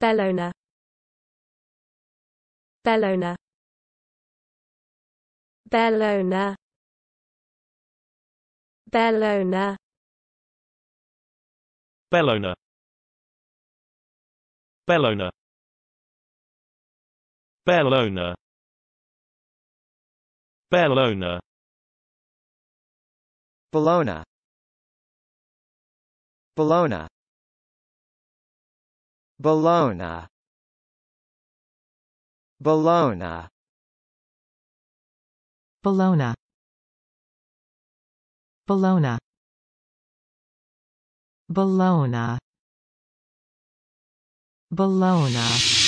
Bellona Bellona Bellona Bellona Bellona Bellona Bellona Bellona Bellona. Bologna Bologna Bologna Bologna Bologna Bologna